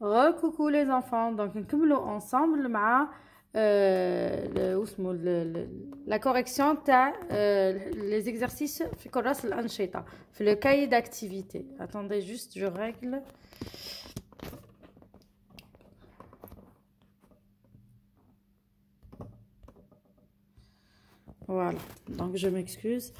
Re-coucou oh, les enfants. Donc, nous ensemble euh, le la correction euh, les exercices في le cahier d'activité. Attendez juste, je règle. Voilà, donc je m'excuse.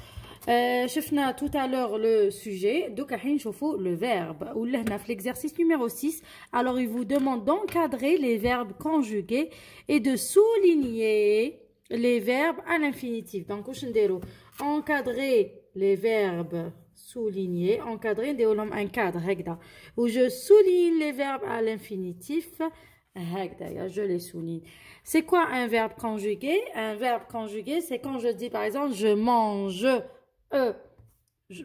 Euh, شفنا tout à l'heure le sujet donc نشوفو le verbe ou l'exercice numéro 6 alors il vous demande d'encadrer les verbes conjugués et de souligner les verbes à l'infinitif donc واش encadrer les verbes souligner encadrer نديروا un cadre هكذا où je souligne les verbes à l'infinitif je les souligne. C'est quoi un verbe conjugué Un verbe conjugué, c'est quand je dis par exemple je mange E.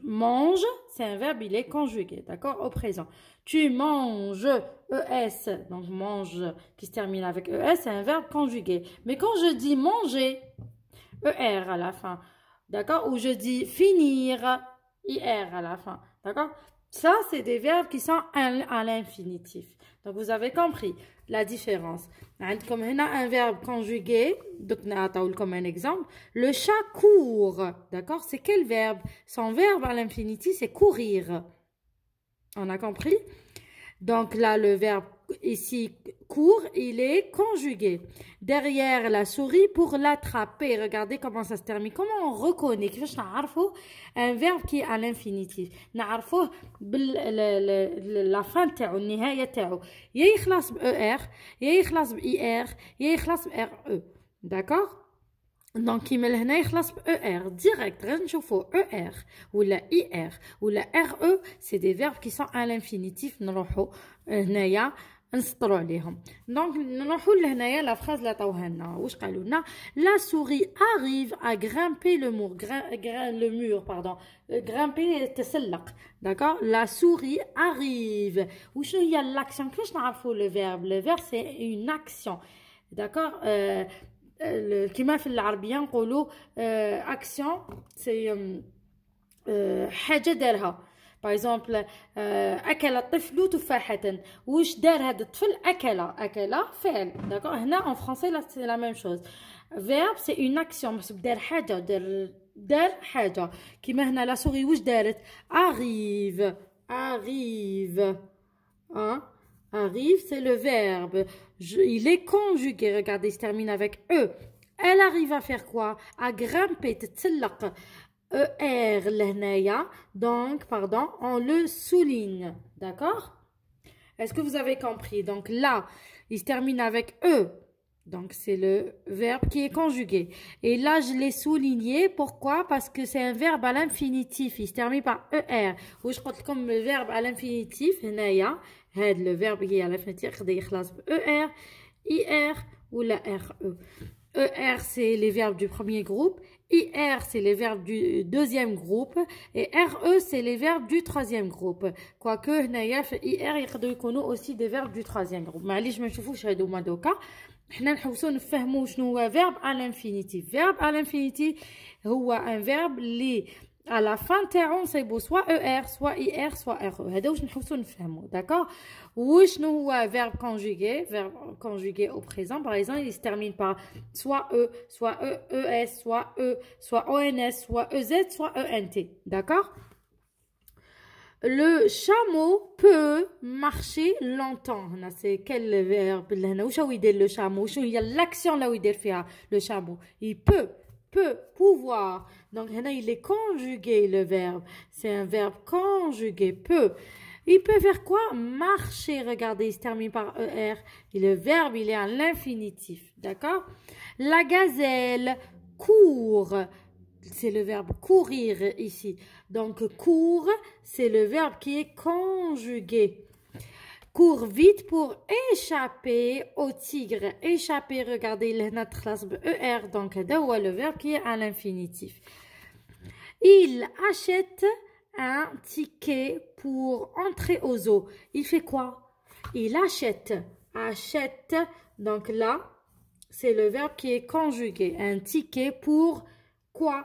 Mange, c'est un verbe, il est conjugué, d'accord Au présent. Tu manges, ES, donc mange qui se termine avec ES, c'est un verbe conjugué. Mais quand je dis manger, ER à la fin, d'accord Ou je dis finir, IR à la fin, d'accord ça, c'est des verbes qui sont à l'infinitif. Donc, vous avez compris la différence. Hein, comme a un verbe conjugué, donc comme un exemple, le chat court. D'accord C'est quel verbe Son verbe à l'infinitif, c'est courir. On a compris Donc là, le verbe ici court, il est conjugué. Derrière la souris pour l'attraper. Regardez comment ça se termine. Comment on reconnaît un verbe qui est à l'infinitif La fin de la fin de la fin de la fin de la fin de la fin re ». D'accord donc, il met le il ER, direct, rien ER, ou la IR, ou la RE, c'est des verbes qui sont à l'infinitif, nous l'aurons, euh, نسطروا عليهم دونك نروحو لهنايا لا فراز اللي عطاوها لنا واش قالوا لنا لا سوري اريف ا غرامبي لو مور لو مور باردون غرامبي تسلق داكور لا سوري اريف وشنو هي لاكسيون كيفاش نعرفو لو فيرب لو فيرب سي اون اكسيون داكور كيما في العربيه نقولوا اكسيون سي حاجه دارها Par exemple, achat le petit loup tout faite. Oui, je dirais que le petit D'accord. Ici en français, c'est la même chose. Verbe, c'est une action. Je dirais quelque chose. Je dirais quelque chose. Comme ici, la souris. Je dirais arrive. Arrive. Hein ?« Arrive. C'est le verbe. Il est conjugué. Regardez, il se termine avec e. Elle arrive à faire quoi À grimper, t'attraper. ER donc pardon on le souligne d'accord Est-ce que vous avez compris donc là il se termine avec E donc c'est le verbe qui est conjugué et là je l'ai souligné pourquoi parce que c'est un verbe à l'infinitif il se termine par ER ou je compte comme le verbe à l'infinitif le verbe qui est à l'infinitif ER e IR ou la RE ER c'est les verbes du premier groupe IR, c'est les verbes du deuxième groupe et RE, c'est les verbes du troisième groupe. Quoique, IR, il y a aussi des verbes du troisième groupe. Mais je me trouve chez Domadoka. احنا نحوسو Nous شنو هو verbe à l'infinitif, verbe à l'infinitif, هو un verbe qui à la fin terre c'est soit er soit ir soit e. re d'accord وشنو هو verbe conjugué verbe conjugué au présent par exemple il se termine par soit e soit e es soit e soit ons soit ez soit ent d'accord le chameau peut marcher longtemps c'est quel verbe là y a le chameau y a l'action là où il fait hein, le chameau il peut pouvoir. Donc, il est conjugué, le verbe. C'est un verbe conjugué, peut. Il peut faire quoi Marcher, regardez, il se termine par ER. Et le verbe, il est à l'infinitif, d'accord La gazelle court. C'est le verbe courir ici. Donc, court, c'est le verbe qui est conjugué. Cours vite pour échapper au tigre. Échapper, regardez, notre ER, donc le verbe qui est à l'infinitif. Il achète un ticket pour entrer aux eaux. Il fait quoi Il achète. Achète, donc là, c'est le verbe qui est conjugué. Un ticket pour quoi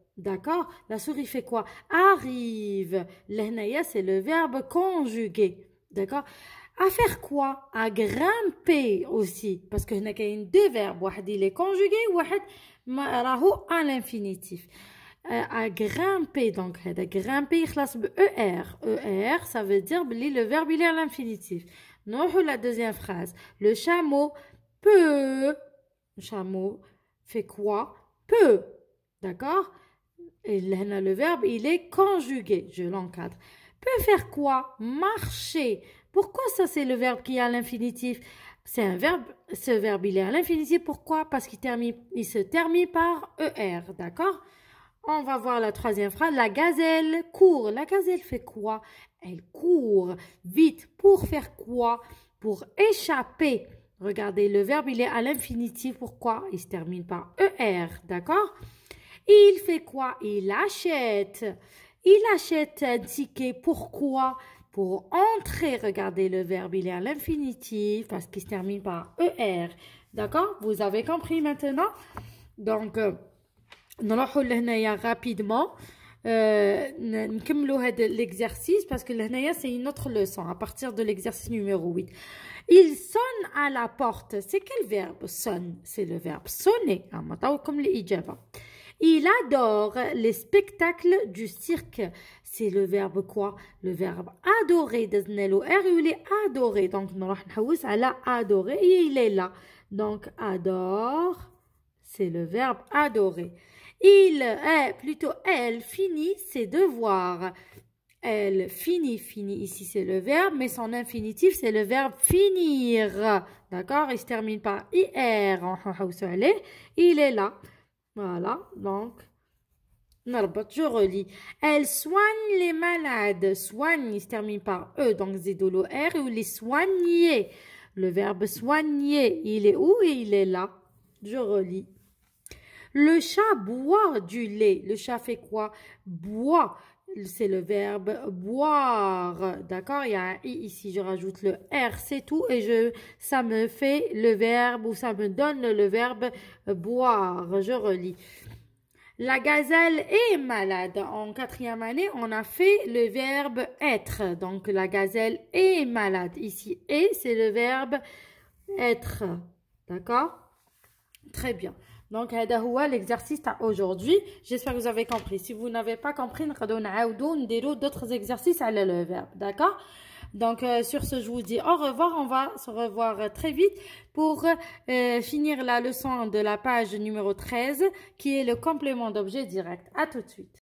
D'accord La souris fait quoi Arrive. c'est le verbe conjugué. D'accord À faire quoi À grimper aussi. Parce que y a deux verbes. Un, il est conjugué, l'autre, à l'infinitif. Euh, à grimper, donc, à grimper, il ER. ER, ça veut dire le verbe il est à l'infinitif. Non, la deuxième phrase. Le chameau peut. Le chameau fait quoi Peut. D'accord le verbe, il est conjugué. Je l'encadre. Peut faire quoi Marcher. Pourquoi ça, c'est le verbe qui est à l'infinitif C'est un verbe, ce verbe, il est à l'infinitif. Pourquoi Parce qu'il termine, il se termine par ER, d'accord On va voir la troisième phrase. La gazelle court. La gazelle fait quoi Elle court vite. Pour faire quoi Pour échapper. Regardez, le verbe, il est à l'infinitif. Pourquoi Il se termine par ER, d'accord il fait quoi Il achète. Il achète un ticket. Pourquoi Pour entrer. Regardez, le verbe, il est à l'infinitif parce qu'il se termine par ER. D'accord Vous avez compris maintenant Donc, nous euh, allons rapidement. allons euh, هذا l'exercice parce que هنايا c'est une autre leçon à partir de l'exercice numéro 8 il sonne à la porte c'est quel verbe sonne c'est le verbe sonner hein, comme le « الاجابه il adore les spectacles du cirque. C'est le verbe quoi Le verbe adorer. Daznelo R, il est adoré. Donc, nous adoré il est là. Donc, adore, c'est le verbe adorer. Il est, plutôt elle, finit ses devoirs. Elle finit, finit ici c'est le verbe, mais son infinitif c'est le verbe finir. D'accord Il se termine par IR. Il est là. Voilà, donc, je relis. Elle soigne les malades. Soigne, il se termine par E, donc zidolo R, ou les soigner. Le verbe soigner, il est où il est là Je relis. Le chat boit du lait. Le chat fait quoi Boit c'est le verbe boire. D'accord Il y a un i ici, je rajoute le r, c'est tout. Et je, ça me fait le verbe ou ça me donne le verbe boire. Je relis. La gazelle est malade. En quatrième année, on a fait le verbe être. Donc, la gazelle est malade. Ici, et, c'est le verbe être. D'accord Très bien. Donc, l'exercice aujourd'hui. J'espère que vous avez compris. Si vous n'avez pas compris, à نعاودوا d'autres exercices à le verbe, d'accord donc, euh, sur ce, je vous dis au revoir. On va se revoir euh, très vite pour euh, finir la leçon de la page numéro 13, qui est le complément d'objet direct. À tout de suite.